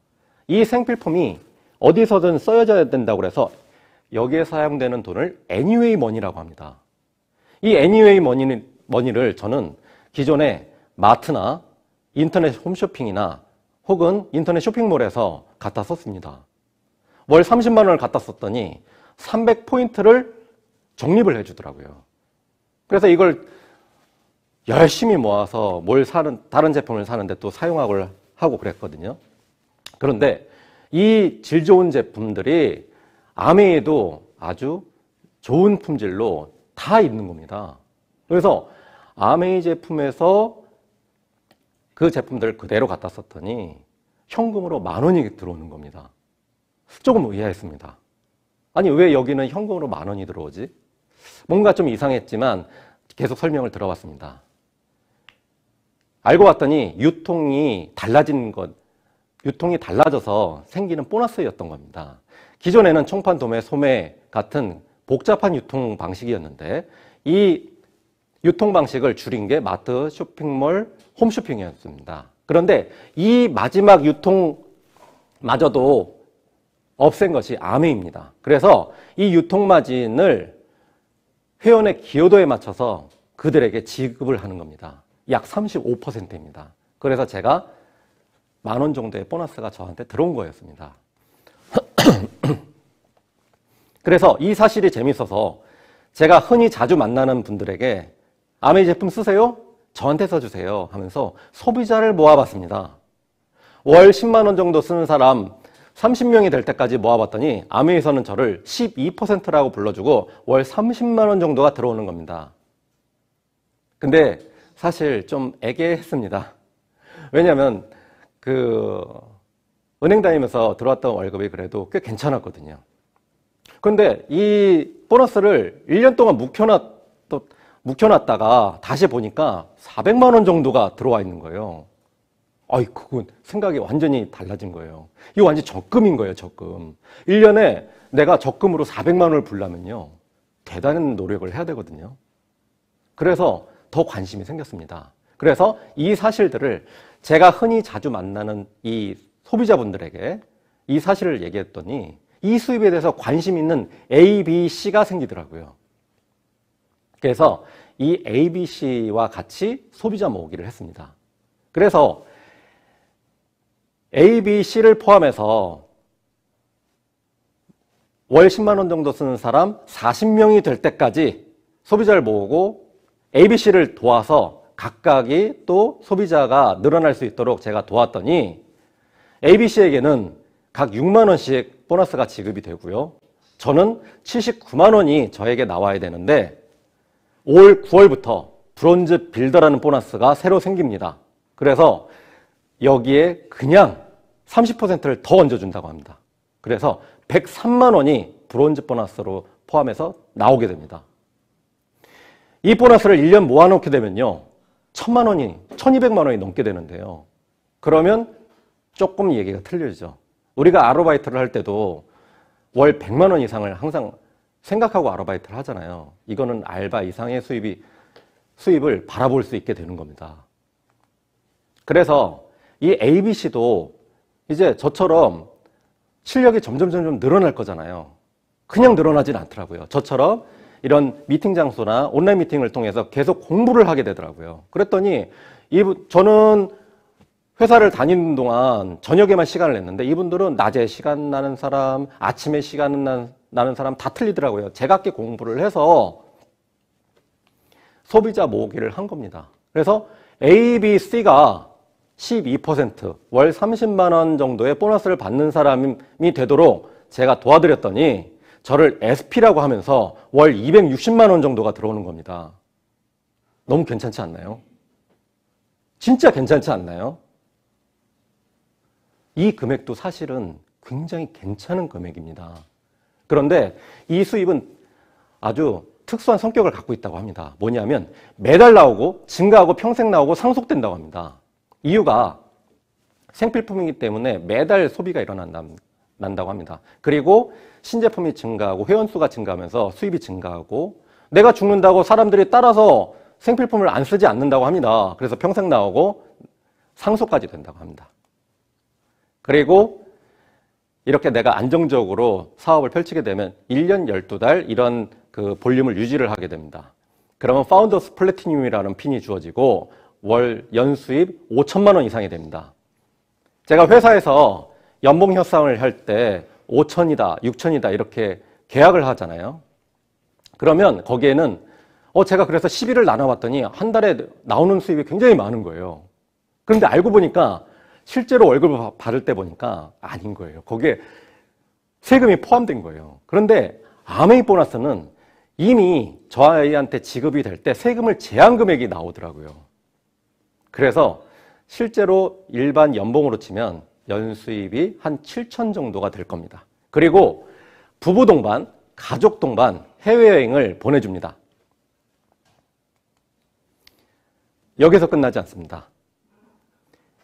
이 생필품이 어디서든 써야 져 된다고 해서 여기에 사용되는 돈을 anyway money라고 합니다. 이 anyway money를 저는 기존에 마트나 인터넷 홈쇼핑이나 혹은 인터넷 쇼핑몰에서 갖다 썼습니다. 월 30만 원을 갖다 썼더니 300포인트를 적립을 해주더라고요. 그래서 이걸 열심히 모아서 뭘 사는, 다른 제품을 사는데 또 사용하고 하고 그랬거든요. 그런데 이 질 좋은 제품들이 아메에도 아주 좋은 품질로 다 있는 겁니다. 그래서 아메이 제품에서 그제품들 그대로 갖다 썼더니 현금으로 만 원이 들어오는 겁니다. 조금 의아했습니다. 아니 왜 여기는 현금으로 만 원이 들어오지? 뭔가 좀 이상했지만 계속 설명을 들어봤습니다. 알고 봤더니 유통이 달라진 것, 유통이 달라져서 생기는 보너스였던 겁니다. 기존에는 총판, 도매, 소매 같은 복잡한 유통 방식이었는데 이 유통 방식을 줄인 게 마트, 쇼핑몰, 홈쇼핑이었습니다. 그런데 이 마지막 유통마저도 없앤 것이 아메입니다. 그래서 이 유통마진을 회원의 기여도에 맞춰서 그들에게 지급을 하는 겁니다. 약 35%입니다. 그래서 제가 만 원 정도의 보너스가 저한테 들어온 거였습니다. 그래서 이 사실이 재밌어서 제가 흔히 자주 만나는 분들에게 아메이 제품 쓰세요? 저한테 써주세요 하면서 소비자를 모아봤습니다. 월 10만 원 정도 쓰는 사람 30명이 될 때까지 모아봤더니 아메에서는 저를 12%라고 불러주고 월 30만 원 정도가 들어오는 겁니다. 근데 사실 좀애게했습니다 왜냐하면 그 은행 다니면서 들어왔던 월급이 그래도 꽤 괜찮았거든요. 근데이 보너스를 1년 동안 묵혀놨, 묵혀놨다가 다시 보니까 400만 원 정도가 들어와 있는 거예요. 아이, 그건 생각이 완전히 달라진 거예요. 이거 완전 적금인 거예요, 적금. 1년에 내가 적금으로 400만 원을 불라면요. 대단한 노력을 해야 되거든요. 그래서 더 관심이 생겼습니다. 그래서 이 사실들을 제가 흔히 자주 만나는 이 소비자분들에게 이 사실을 얘기했더니 이 수입에 대해서 관심 있는 A, B, C가 생기더라고요. 그래서 이 A, B, C와 같이 소비자 모으기를 했습니다. 그래서 A, B, C를 포함해서 월 10만 원 정도 쓰는 사람 40명이 될 때까지 소비자를 모으고 A, B, C를 도와서 각각이 또 소비자가 늘어날 수 있도록 제가 도왔더니 A, B, C에게는 각 6만 원씩 보너스가 지급이 되고요. 저는 79만 원이 저에게 나와야 되는데 올 9월부터 브론즈 빌더라는 보너스가 새로 생깁니다. 그래서 여기에 그냥 30%를 더 얹어준다고 합니다. 그래서 103만 원이 브론즈 보너스로 포함해서 나오게 됩니다. 이 보너스를 1년 모아놓게 되면요. 1000만 원이, 1200만 원이 넘게 되는데요. 그러면 조금 얘기가 틀려지죠. 우리가 아르바이트를 할 때도 월 100만 원 이상을 항상 생각하고 아르바이트를 하잖아요. 이거는 알바 이상의 수입이 수입을 바라볼 수 있게 되는 겁니다. 그래서 이 ABC도 이제 저처럼 실력이 점점 점점 늘어날 거잖아요. 그냥 늘어나진 않더라고요. 저처럼 이런 미팅 장소나 온라인 미팅을 통해서 계속 공부를 하게 되더라고요. 그랬더니 이분 저는 회사를 다니는 동안 저녁에만 시간을 냈는데 이분들은 낮에 시간 나는 사람, 아침에 시간 나는 사람 다 틀리더라고요. 제각기 공부를 해서 소비자 모기를한 겁니다. 그래서 A, B, C가 12%, 월 30만원 정도의 보너스를 받는 사람이 되도록 제가 도와드렸더니 저를 SP라고 하면서 월 260만원 정도가 들어오는 겁니다. 너무 괜찮지 않나요? 진짜 괜찮지 않나요? 이 금액도 사실은 굉장히 괜찮은 금액입니다. 그런데 이 수입은 아주 특수한 성격을 갖고 있다고 합니다. 뭐냐면 매달 나오고 증가하고 평생 나오고 상속된다고 합니다. 이유가 생필품이기 때문에 매달 소비가 일어난다고 합니다. 그리고 신제품이 증가하고 회원수가 증가하면서 수입이 증가하고 내가 죽는다고 사람들이 따라서 생필품을 안 쓰지 않는다고 합니다. 그래서 평생 나오고 상속까지 된다고 합니다. 그리고 이렇게 내가 안정적으로 사업을 펼치게 되면 1년 12달 이런 그 볼륨을 유지를 하게 됩니다. 그러면 파운더스 플래티늄이라는 핀이 주어지고 월 연수입 5천만 원 이상이 됩니다. 제가 회사에서 연봉 협상을 할 때 5천이다, 6천이다 이렇게 계약을 하잖아요. 그러면 거기에는 어 제가 그래서 10일을 나눠봤더니 한 달에 나오는 수입이 굉장히 많은 거예요. 그런데 알고 보니까 실제로 월급을 받을 때 보니까 아닌 거예요. 거기에 세금이 포함된 거예요. 그런데 아메이 보너스는 이미 저아이한테 지급이 될 때 세금을 제한 금액이 나오더라고요. 그래서 실제로 일반 연봉으로 치면 연수입이 한 7천 정도가 될 겁니다. 그리고 부부 동반, 가족 동반 해외여행을 보내줍니다. 여기서 끝나지 않습니다.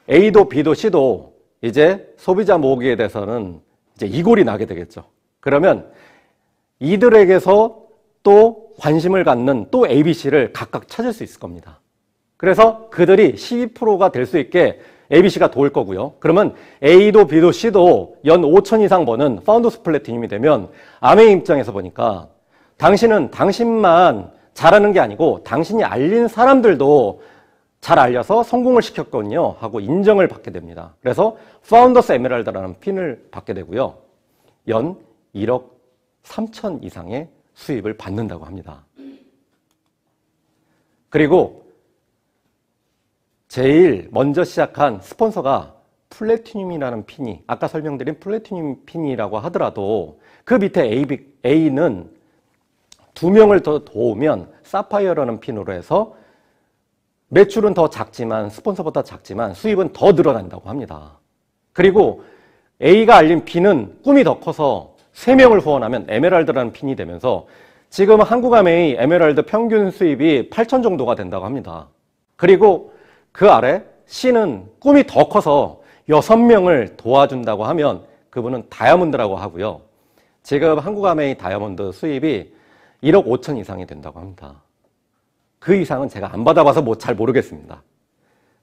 A도 B도 C도 이제 소비자 모으기에 대해서는 이제 이골이 나게 되겠죠. 그러면 이들에게서 또 관심을 갖는 또 ABC를 각각 찾을 수 있을 겁니다. 그래서 그들이 12%가 될 수 있게 ABC가 도울 거고요. 그러면 A도 B도 C도 연 5천 이상 버는 파운더스 플래티늄이 되면 아메의 입장에서 보니까 당신은 당신만 잘하는 게 아니고 당신이 알린 사람들도 잘 알려서 성공을 시켰거든요 하고 인정을 받게 됩니다. 그래서 파운더스 에메랄드라는 핀을 받게 되고요. 연 1억 3천 이상의 수입을 받는다고 합니다. 그리고 제일 먼저 시작한 스폰서가 플래티늄이라는 핀이 아까 설명드린 플래티늄 핀이라고 하더라도 그 밑에 A, A는 두 명을 더 도우면 사파이어라는 핀으로 해서 매출은 더 작지만 스폰서보다 작지만 수입은 더 늘어난다고 합니다. 그리고 A가 알린 핀은 꿈이 더 커서 세명을 후원하면 에메랄드라는 핀이 되면서 지금 한국아메이 에메랄드 평균 수입이 8천 정도가 된다고 합니다. 그리고 그 아래 C는 꿈이 더 커서 여섯 명을 도와준다고 하면 그분은 다이아몬드라고 하고요. 지금 한국아메이 다이아몬드 수입이 1억 5천 이상이 된다고 합니다. 그 이상은 제가 안 받아봐서 뭐 잘 모르겠습니다.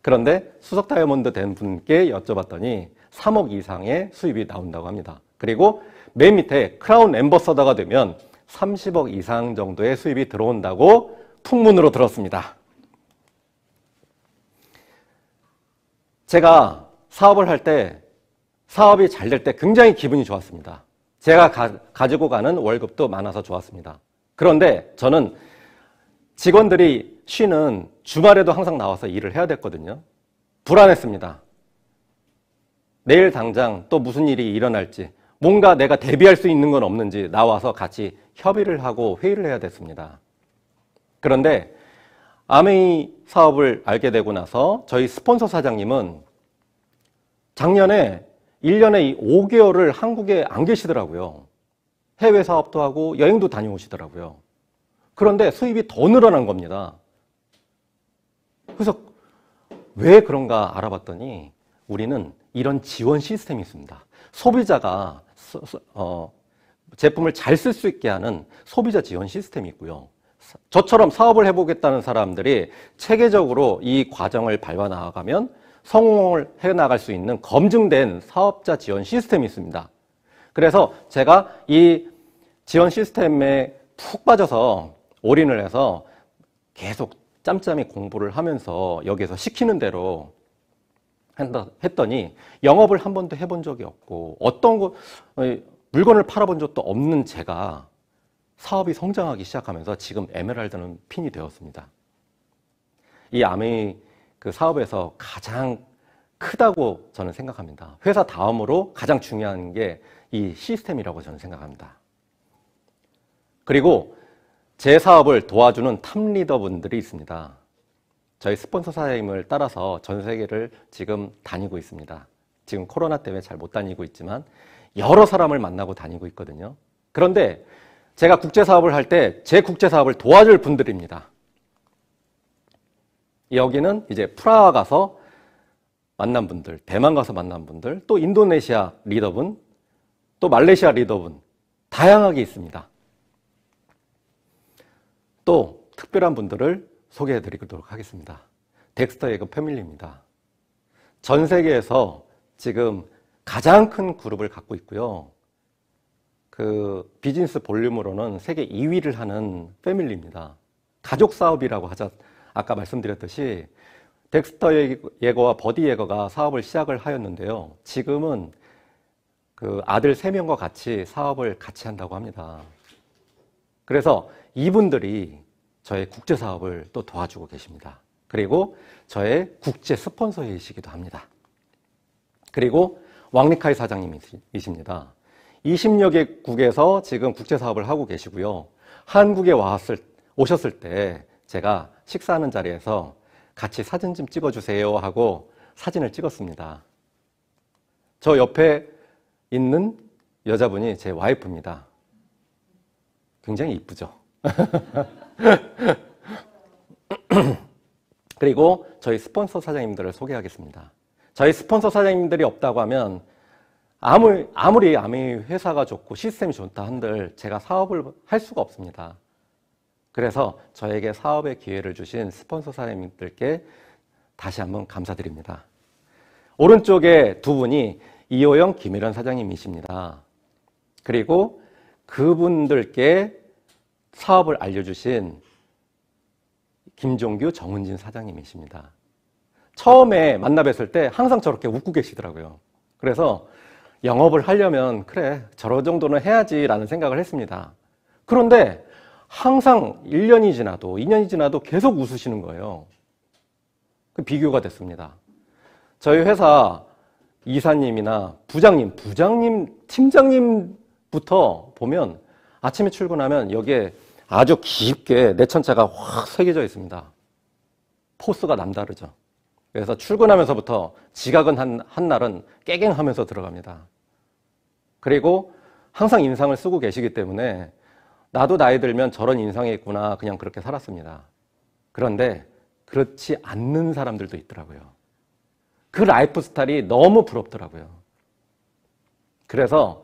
그런데 수석 다이아몬드 된 분께 여쭤봤더니 3억 이상의 수입이 나온다고 합니다. 그리고 맨 밑에 크라운 엠버서더가 되면 30억 이상 정도의 수입이 들어온다고 풍문으로 들었습니다. 제가 사업을 할 때 사업이 잘 될 때 굉장히 기분이 좋았습니다. 제가 가, 지고 가는 월급도 많아서 좋았습니다. 그런데 저는 직원들이 쉬는 주말에도 항상 나와서 일을 해야 됐거든요. 불안했습니다. 내일 당장 또 무슨 일이 일어날지, 뭔가 내가 대비할 수 있는 건 없는지 나와서 같이 협의를 하고 회의를 해야 됐습니다. 그런데 아메이 사업을 알게 되고 나서 저희 스폰서 사장님은 작년에 1년에 5개월을 한국에 안 계시더라고요. 해외 사업도 하고 여행도 다녀오시더라고요. 그런데 수입이 더 늘어난 겁니다. 그래서 왜 그런가 알아봤더니 우리는 이런 지원 시스템이 있습니다. 소비자가 어, 제품을 잘 쓸 수 있게 하는 소비자 지원 시스템이 있고요. 저처럼 사업을 해보겠다는 사람들이 체계적으로 이 과정을 밟아 나가면 성공을 해 나갈 수 있는 검증된 사업자 지원 시스템이 있습니다. 그래서 제가 이 지원 시스템에 푹 빠져서 올인을 해서 계속 짬짬이 공부를 하면서 여기서 에 시키는 대로 했더니 영업을 한 번도 해본 적이 없고 어떤 거 어, 물건을 팔아본 적도 없는 제가 사업이 성장하기 시작하면서 지금 에메랄드는 핀이 되었습니다. 이 암이 그 사업에서 가장 크다고 저는 생각합니다. 회사 다음으로 가장 중요한 게 이 시스템이라고 저는 생각합니다. 그리고 제 사업을 도와주는 탑리더분들이 있습니다. 저희 스폰서 사장님을 따라서 전 세계를 지금 다니고 있습니다. 지금 코로나 때문에 잘 못 다니고 있지만 여러 사람을 만나고 다니고 있거든요. 그런데 제가 국제사업을 할 때 제 국제사업을 도와줄 분들입니다. 여기는 이제 프라하 가서 만난 분들, 대만 가서 만난 분들, 또 인도네시아 리더분, 또 말레이시아 리더분, 다양하게 있습니다. 또 특별한 분들을 소개해 드리도록 하겠습니다. 덱스터 예금 패밀리입니다. 전 세계에서 지금 가장 큰 그룹을 갖고 있고요. 그 비즈니스 볼륨으로는 세계 2위를 하는 패밀리입니다. 가족 사업이라고 하자 아까 말씀드렸듯이 덱스터 예거와 버디 예거가 사업을 시작을 하였는데요. 지금은 그 아들 3명과 같이 사업을 같이 한다고 합니다. 그래서 이분들이 저의 국제 사업을 또 도와주고 계십니다. 그리고 저의 국제 스폰서이시기도 합니다. 그리고 왕리카이 사장님이십니다. 20여 개국에서 지금 국제 사업을 하고 계시고요. 한국에 왔을 오셨을 때 제가 식사하는 자리에서 같이 사진 좀 찍어주세요 하고 사진을 찍었습니다. 저 옆에 있는 여자분이 제 와이프입니다. 굉장히 이쁘죠. 그리고 저희 스폰서 사장님들을 소개하겠습니다. 저희 스폰서 사장님들이 없다고 하면 아무리, 아무리 아미 회사가 좋고 시스템이 좋다 한들 제가 사업을 할 수가 없습니다. 그래서 저에게 사업의 기회를 주신 스폰서 사장님들께 다시 한번 감사드립니다. 오른쪽에 두 분이 이호영, 김일현 사장님이십니다. 그리고 그분들께 사업을 알려주신 김종규, 정은진 사장님이십니다. 처음에 만나 뵀을 때 항상 저렇게 웃고 계시더라고요. 그래서 영업을 하려면 그래 저런 정도는 해야지라는 생각을 했습니다. 그런데 항상 1년이 지나도 2년이 지나도 계속 웃으시는 거예요. 그 비교가 됐습니다. 저희 회사 이사님이나 부장님, 부장님, 팀장님부터 보면 아침에 출근하면 여기에 아주 깊게 내천자가 확 새겨져 있습니다. 포스가 남다르죠. 그래서 출근하면서부터 지각은 한, 한 날은 깨갱하면서 들어갑니다. 그리고 항상 인상을 쓰고 계시기 때문에 나도 나이 들면 저런 인상이 있구나 그냥 그렇게 살았습니다. 그런데 그렇지 않는 사람들도 있더라고요. 그 라이프 스타일이 너무 부럽더라고요. 그래서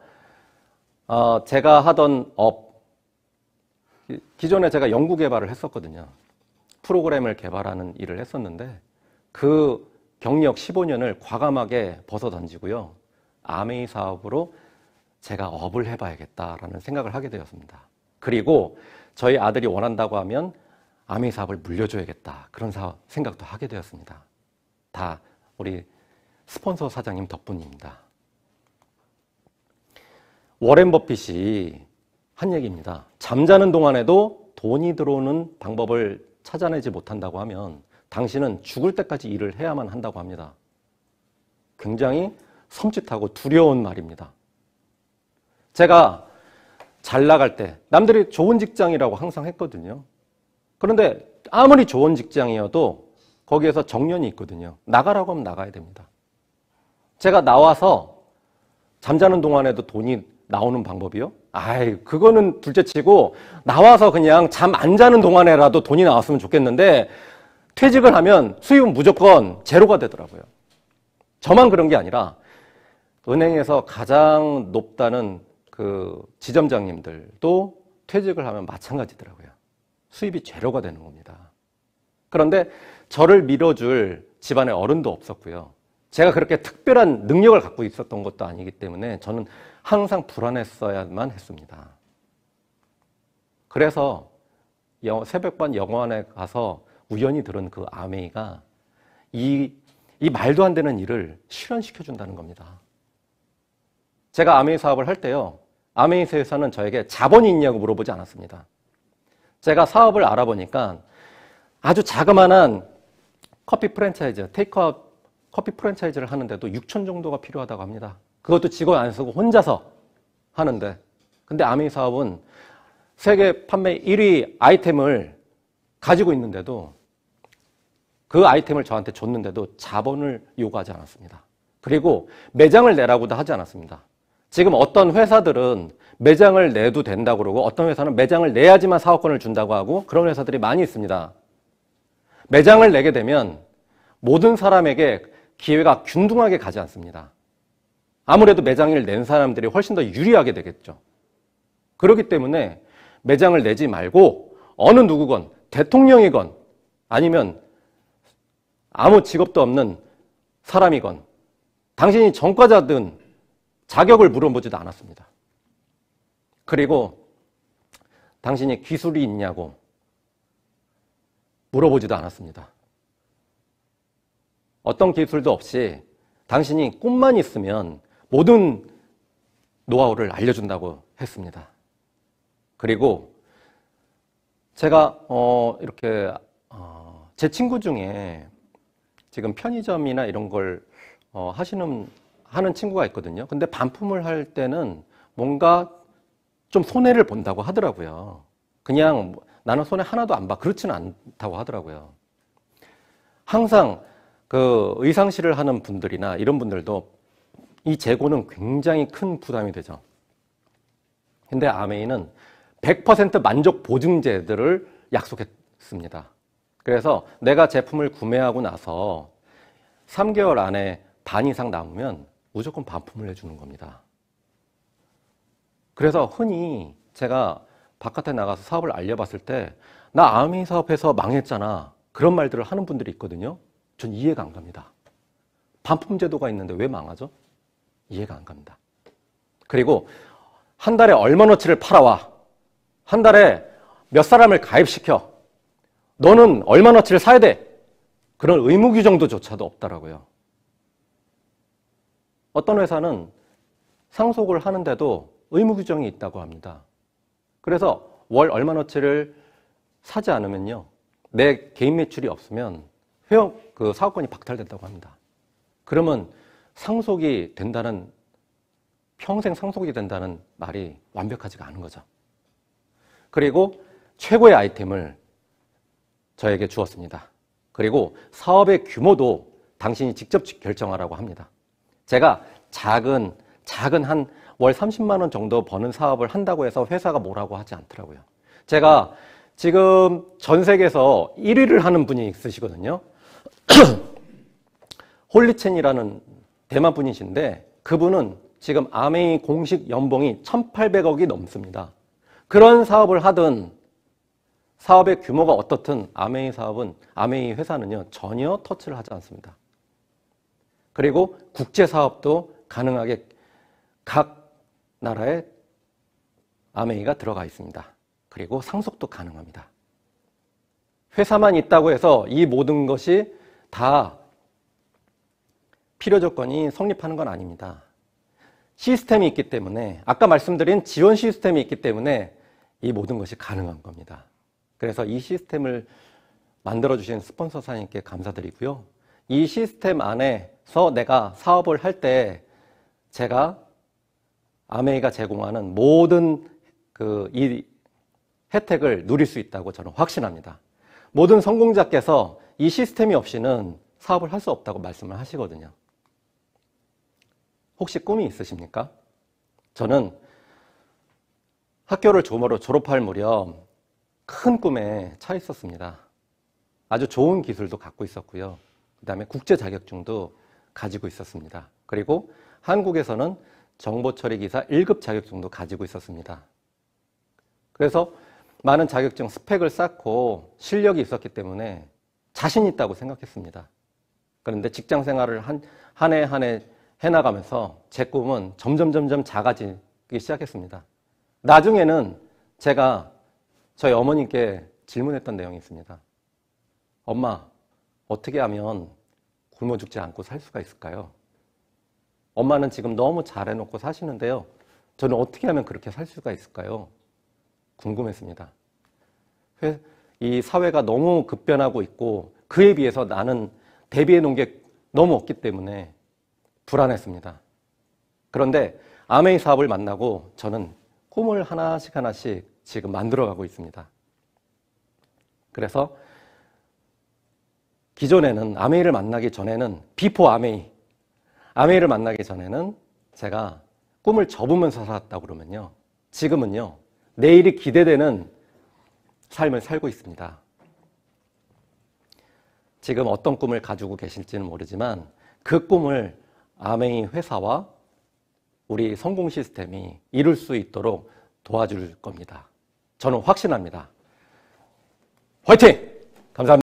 어, 제가 하던 업 기존에 제가 연구 개발을 했었거든요. 프로그램을 개발하는 일을 했었는데 그 경력 15년을 과감하게 벗어 던지고요. 아메이 사업으로 제가 업을 해봐야겠다라는 생각을 하게 되었습니다. 그리고 저희 아들이 원한다고 하면 아메이 사업을 물려줘야겠다. 그런 사업, 생각도 하게 되었습니다. 다 우리 스폰서 사장님 덕분입니다. 워렌 버핏이 한 얘기입니다. 잠자는 동안에도 돈이 들어오는 방법을 찾아내지 못한다고 하면 당신은 죽을 때까지 일을 해야만 한다고 합니다. 굉장히 섬찟하고 두려운 말입니다. 제가 잘 나갈 때 남들이 좋은 직장이라고 항상 했거든요. 그런데 아무리 좋은 직장이어도 거기에서 정년이 있거든요. 나가라고 하면 나가야 됩니다. 제가 나와서 잠자는 동안에도 돈이 나오는 방법이요? 아이, 그거는 둘째 치고 나와서 그냥 잠 안 자는 동안에라도 돈이 나왔으면 좋겠는데 퇴직을 하면 수입은 무조건 제로가 되더라고요. 저만 그런 게 아니라 은행에서 가장 높다는 그 지점장님들도 퇴직을 하면 마찬가지더라고요. 수입이 제로가 되는 겁니다. 그런데 저를 밀어줄 집안의 어른도 없었고요. 제가 그렇게 특별한 능력을 갖고 있었던 것도 아니기 때문에 저는 항상 불안했어야만 했습니다. 그래서 새벽반 영화관에 가서 우연히 들은 그 아메이가 이, 이 말도 안 되는 일을 실현시켜준다는 겁니다. 제가 아메이 사업을 할 때요, 아메이 회사는 저에게 자본이 있냐고 물어보지 않았습니다. 제가 사업을 알아보니까 아주 자그마한 커피 프랜차이즈, 테이크업 커피 프랜차이즈를 하는데도 6천 정도가 필요하다고 합니다. 그것도 직원 안 쓰고 혼자서 하는데. 근데 아메이 사업은 세계 판매 1위 아이템을 가지고 있는데도 그 아이템을 저한테 줬는데도 자본을 요구하지 않았습니다. 그리고 매장을 내라고도 하지 않았습니다. 지금 어떤 회사들은 매장을 내도 된다고 그러고 어떤 회사는 매장을 내야지만 사업권을 준다고 하고 그런 회사들이 많이 있습니다. 매장을 내게 되면 모든 사람에게 기회가 균등하게 가지 않습니다. 아무래도 매장을 낸 사람들이 훨씬 더 유리하게 되겠죠. 그렇기 때문에 매장을 내지 말고 어느 누구건 대통령이건 아니면 아무 직업도 없는 사람이건 당신이 전과자든 자격을 물어보지도 않았습니다. 그리고 당신이 기술이 있냐고 물어보지도 않았습니다. 어떤 기술도 없이 당신이 꿈만 있으면 모든 노하우를 알려준다고 했습니다. 그리고 제가 어, 이렇게 어, 제 친구 중에 지금 편의점이나 이런 걸 어, 하시는 하는 친구가 있거든요. 근데 반품을 할 때는 뭔가 좀 손해를 본다고 하더라고요. 그냥 나는 손해 하나도 안 봐. 그렇지는 않다고 하더라고요. 항상 그 의상실을 하는 분들이나 이런 분들도 이 재고는 굉장히 큰 부담이 되죠. 근데 아메이는 100% 만족 보증제들을 약속했습니다. 그래서 내가 제품을 구매하고 나서 3개월 안에 반 이상 남으면 무조건 반품을 해주는 겁니다. 그래서 흔히 제가 바깥에 나가서 사업을 알려봤을 때, 나 아미 사업해서 망했잖아. 그런 말들을 하는 분들이 있거든요. 전 이해가 안 갑니다. 반품 제도가 있는데 왜 망하죠? 이해가 안 갑니다. 그리고 한 달에 얼마나치를 팔아와. 한 달에 몇 사람을 가입시켜. 너는 얼마나치를 사야 돼. 그런 의무 규정도조차도 없더라고요 어떤 회사는 상속을 하는데도 의무 규정이 있다고 합니다. 그래서 월 얼마나치를 사지 않으면요. 내 개인 매출이 없으면 회원 그 사업권이 박탈된다고 합니다. 그러면 상속이 된다는 평생 상속이 된다는 말이 완벽하지가 않은 거죠. 그리고 최고의 아이템을 저에게 주었습니다. 그리고 사업의 규모도 당신이 직접 결정하라고 합니다. 제가 작은 작은 한 월 30만 원 정도 버는 사업을 한다고 해서 회사가 뭐라고 하지 않더라고요. 제가 지금 전 세계에서 1위를 하는 분이 있으시거든요. 홀리첸이라는 대만 분이신데 그분은 지금 아메이 공식 연봉이 1,800억이 넘습니다. 그런 사업을 하든 사업의 규모가 어떻든 아메이 사업은 아메이 회사는요 전혀 터치를 하지 않습니다. 그리고 국제 사업도 가능하게 각 나라의 아메이가 들어가 있습니다. 그리고 상속도 가능합니다. 회사만 있다고 해서 이 모든 것이 다 필요 조건이 성립하는 건 아닙니다. 시스템이 있기 때문에 아까 말씀드린 지원 시스템이 있기 때문에 이 모든 것이 가능한 겁니다. 그래서 이 시스템을 만들어주신 스폰서사님께 감사드리고요. 이 시스템 안에서 내가 사업을 할 때 제가 아메이가 제공하는 모든 그 이 혜택을 누릴 수 있다고 저는 확신합니다. 모든 성공자께서 이 시스템이 없이는 사업을 할 수 없다고 말씀을 하시거든요. 혹시 꿈이 있으십니까? 저는 학교를 조모로 졸업할 무렵 큰 꿈에 차 있었습니다. 아주 좋은 기술도 갖고 있었고요. 그 다음에 국제 자격증도 가지고 있었습니다. 그리고 한국에서는 정보처리 기사 1급 자격증도 가지고 있었습니다. 그래서 많은 자격증 스펙을 쌓고 실력이 있었기 때문에 자신 있다고 생각했습니다. 그런데 직장 생활을 한 해 한 해 해나가면서 제 꿈은 점점 점점 작아지기 시작했습니다. 나중에는 제가 저희 어머님께 질문했던 내용이 있습니다. 엄마, 어떻게 하면 굶어 죽지 않고 살 수가 있을까요? 엄마는 지금 너무 잘해놓고 사시는데요. 저는 어떻게 하면 그렇게 살 수가 있을까요? 궁금했습니다. 이 사회가 너무 급변하고 있고 그에 비해서 나는 대비해 놓은 게 너무 없기 때문에 불안했습니다. 그런데 아메이 사업을 만나고 저는 꿈을 하나씩 하나씩 지금 만들어가고 있습니다. 그래서 기존에는 아메이를 만나기 전에는 비포 아메이, 아메이를 만나기 전에는 제가 꿈을 접으면서 살았다 그러면요. 지금은요. 내일이 기대되는 삶을 살고 있습니다. 지금 어떤 꿈을 가지고 계실지는 모르지만 그 꿈을 아메이 회사와 우리 성공 시스템이 이룰 수 있도록 도와줄 겁니다. 저는 확신합니다. 화이팅! 감사합니다.